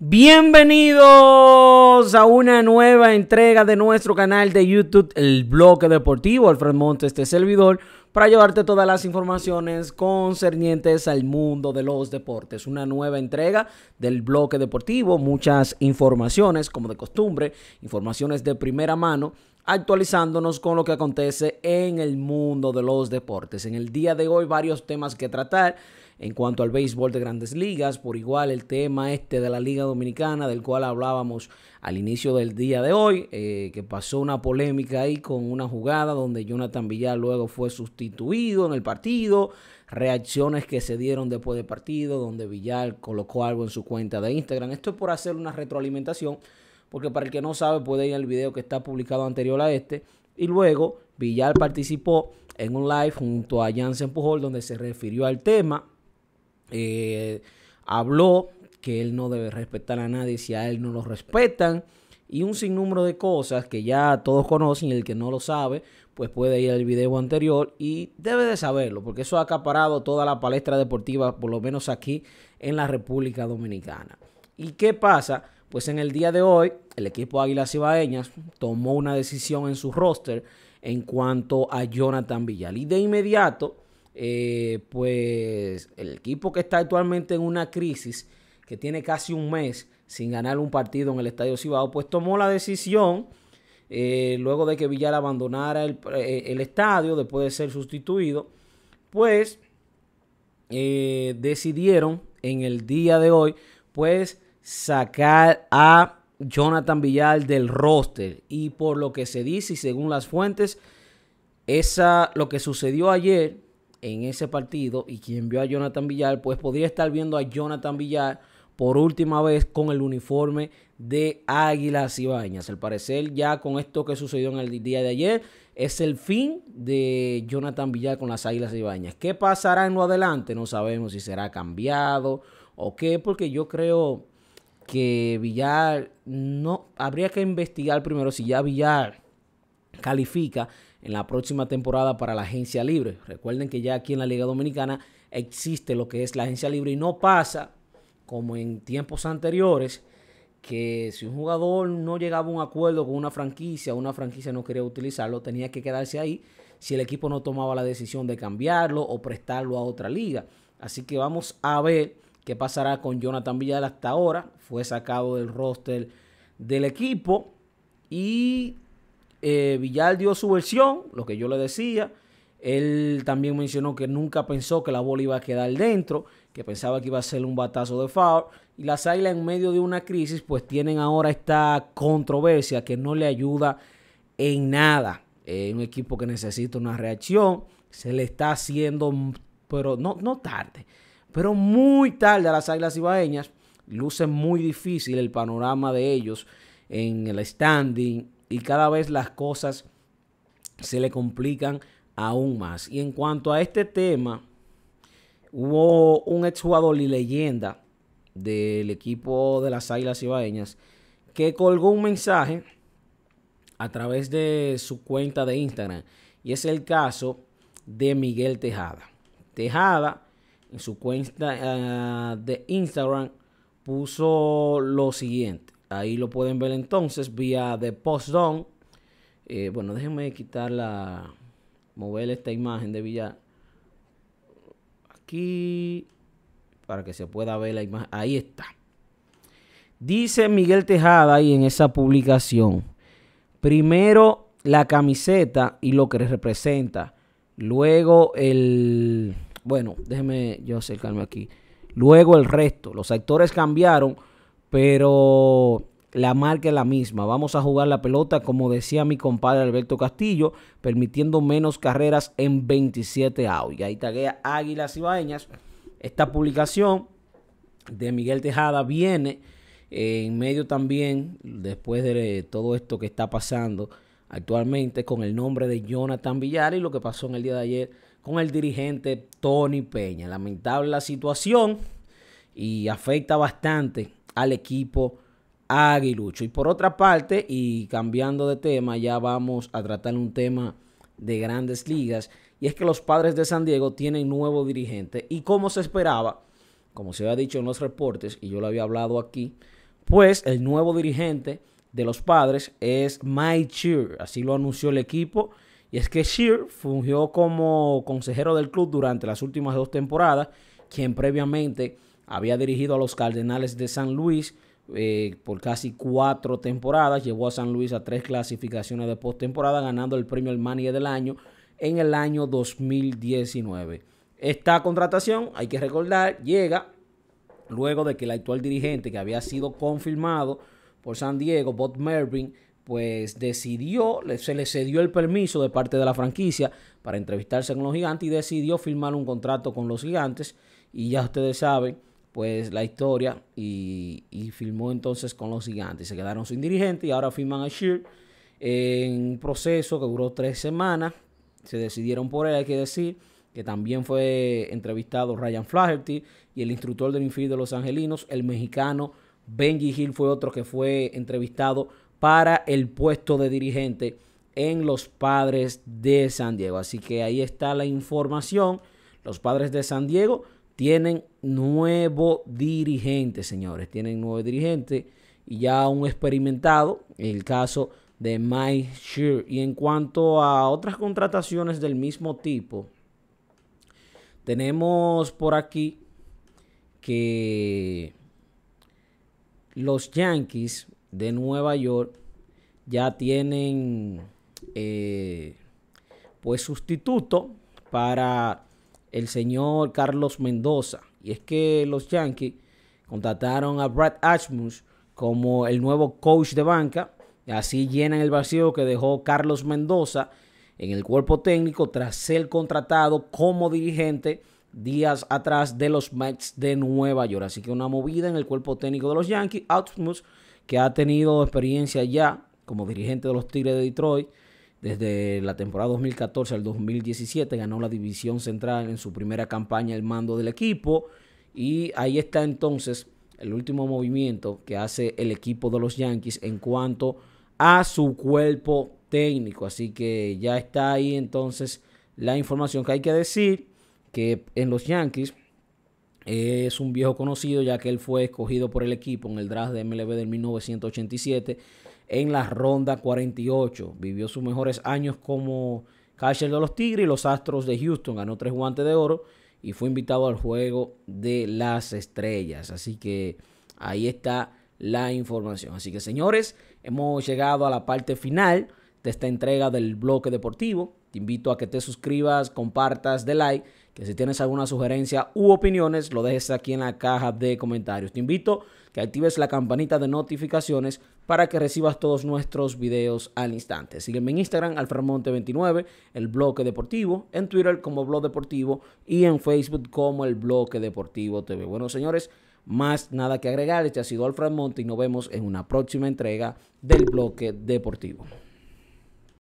Bienvenidos a una nueva entrega de nuestro canal de YouTube, el bloque deportivo. Alfred Montes, este servidor, para llevarte todas las informaciones concernientes al mundo de los deportes. Una nueva entrega del bloque deportivo, muchas informaciones, como de costumbre, informaciones de primera mano, actualizándonos con lo que acontece en el mundo de los deportes. En el día de hoy, varios temas que tratar en cuanto al béisbol de grandes ligas. Por igual el tema este de la Liga Dominicana, del cual hablábamos al inicio del día de hoy, eh, que pasó una polémica ahí con una jugada donde Jonathan Villar luego fue sustituido en el partido, reacciones que se dieron después del partido, donde Villar colocó algo en su cuenta de Instagram. Esto es por hacer una retroalimentación, porque para el que no sabe puede ir al video que está publicado anterior a este. Y luego Villar participó en un live junto a Jansen Pujol donde se refirió al tema eh, habló que él no debe respetar a nadie si a él no lo respetan y un sinnúmero de cosas que ya todos conocen y el que no lo sabe, pues puede ir al video anterior y debe de saberlo, porque eso ha acaparado toda la palestra deportiva, por lo menos aquí en la República Dominicana. ¿Y qué pasa? Pues en el día de hoy, el equipo Águilas Ibaeñas tomó una decisión en su roster en cuanto a Jonathan Villal. Y de inmediato eh, pues el equipo que está actualmente en una crisis, que tiene casi un mes sin ganar un partido en el Estadio Cibao, pues tomó la decisión, eh, luego de que Villar abandonara eh, el, estadio, después de ser sustituido, pues decidieron en el día de hoy, pues sacar a Jonathan Villal del roster. Y por lo que se dice y según las fuentes, esa, lo que sucedió ayer en ese partido y quien vio a Jonathan Villar, pues podría estar viendo a Jonathan Villar por última vez con el uniforme de Águilas Bañas. Al parecer, ya con esto que sucedió en el día de ayer, es el fin de Jonathan Villar con las Águilas Bañas. ¿Qué pasará en lo adelante? No sabemos si será cambiado o qué, porque yo creo que Villar no habría que investigar primero si ya Villar califica en la próxima temporada para la agencia libre. Recuerden que ya aquí en la Liga Dominicana existe lo que es la agencia libre y no pasa como en tiempos anteriores que si un jugador no llegaba a un acuerdo con una franquicia, una franquicia no quería utilizarlo, tenía que quedarse ahí si el equipo no tomaba la decisión de cambiarlo o prestarlo a otra liga. Así que vamos a ver qué pasará con Jonathan Villal hasta ahora. Fue sacado del roster del equipo y Villal eh, Villar dio su versión, lo que yo le decía. Él también mencionó que nunca pensó que la bola iba a quedar dentro, que pensaba que iba a ser un batazo de foul. Y las Águilas en medio de una crisis pues tienen ahora esta controversia que no le ayuda en nada. un equipo que necesita una reacción. Se le está haciendo, pero no, no tarde, pero muy tarde a las Águilas Ibaeñas. Luce muy difícil el panorama de ellos en el standing y cada vez las cosas se le complican aún más. Y en cuanto a este tema, hubo un exjugador y leyenda del equipo de las Águilas Ibaeñas que colgó un mensaje a través de su cuenta de Instagram. Y es el caso de Miguel Tejada. Tejada en su cuenta ah, de Instagram puso lo siguiente. Ahí lo pueden ver entonces vía de Post eh, bueno, déjenme quitar la. Mover esta imagen de Villa. Aquí. Para que se pueda ver la imagen. Ahí está. Dice Miguel Tejada ahí en esa publicación. Primero la camiseta y lo que representa. Luego el. Bueno, déjeme yo acercarme aquí. Luego el resto. Los actores cambiaron pero la marca es la misma. Vamos a jugar la pelota, como decía mi compadre Alberto Castillo, permitiendo menos carreras en 27 outs. Y ahí taguea Águilas Baeñas. Esta publicación de Miguel Tejada viene eh, en medio también, después de todo esto que está pasando actualmente, con el nombre de Jonathan Villar y lo que pasó en el día de ayer con el dirigente Tony Peña. Lamentable la situación y afecta bastante al equipo aguilucho. Y por otra parte, y cambiando de tema, ya vamos a tratar un tema de grandes ligas, y es que los padres de San Diego tienen nuevo dirigente, y como se esperaba, como se había dicho en los reportes, y yo lo había hablado aquí, pues el nuevo dirigente de los padres es Mike Shear, así lo anunció el equipo, y es que Shear fungió como consejero del club durante las últimas dos temporadas, quien previamente había dirigido a los Cardenales de San Luis eh, por casi cuatro temporadas, llevó a San Luis a tres clasificaciones de postemporada, ganando el premio El del Año en el año 2019. Esta contratación, hay que recordar, llega luego de que el actual dirigente que había sido confirmado por San Diego, Bob Mervin, pues decidió, se le cedió el permiso de parte de la franquicia para entrevistarse con los gigantes y decidió firmar un contrato con los gigantes. Y ya ustedes saben, pues la historia y, filmó entonces con los gigantes. Se quedaron sin dirigente y ahora firman a Shear en un proceso que duró tres semanas. Se decidieron por él, hay que decir, que también fue entrevistado Ryan Flaherty y el instructor del infield de los angelinos, el mexicano Benji Hill fue otro que fue entrevistado para el puesto de dirigente en los Padres de San Diego. Así que ahí está la información. Los Padres de San Diego tienen nuevo dirigente, señores. Tienen nuevo dirigente y ya un experimentado, el caso de Mike Shear. Y en cuanto a otras contrataciones del mismo tipo, tenemos por aquí que los Yankees de Nueva York ya tienen eh, pues sustituto para el señor Carlos Mendoza. Y es que los Yankees contrataron a Brad Ashmus como el nuevo coach de banca. Así llenan el vacío que dejó Carlos Mendoza en el cuerpo técnico tras ser contratado como dirigente días atrás de los Mets de Nueva York. Así que una movida en el cuerpo técnico de los Yankees. Ashmus, que ha tenido experiencia ya como dirigente de los Tigres de Detroit, desde la temporada 2014 al 2017 ganó la división central en su primera campaña el mando del equipo y ahí está entonces el último movimiento que hace el equipo de los Yankees en cuanto a su cuerpo técnico. Así que ya está ahí entonces la información que hay que decir que en los Yankees es un viejo conocido ya que él fue escogido por el equipo en el draft de MLB del 1987 en la ronda 48. Vivió sus mejores años como catcher de los Tigres y los Astros de Houston. Ganó tres guantes de oro y fue invitado al juego de las estrellas. Así que ahí está la información. Así que señores, hemos llegado a la parte final de esta entrega del bloque deportivo. Te invito a que te suscribas, compartas, de like, que si tienes alguna sugerencia u opiniones, lo dejes aquí en la caja de comentarios. Te invito a que actives la campanita de notificaciones para que recibas todos nuestros videos al instante. Sígueme en Instagram, alframonte29, el bloque deportivo, en Twitter como blog deportivo y en Facebook como el bloque deportivo TV. Bueno, señores, más nada que agregar. Este ha sido Alfred Monte y nos vemos en una próxima entrega del bloque deportivo.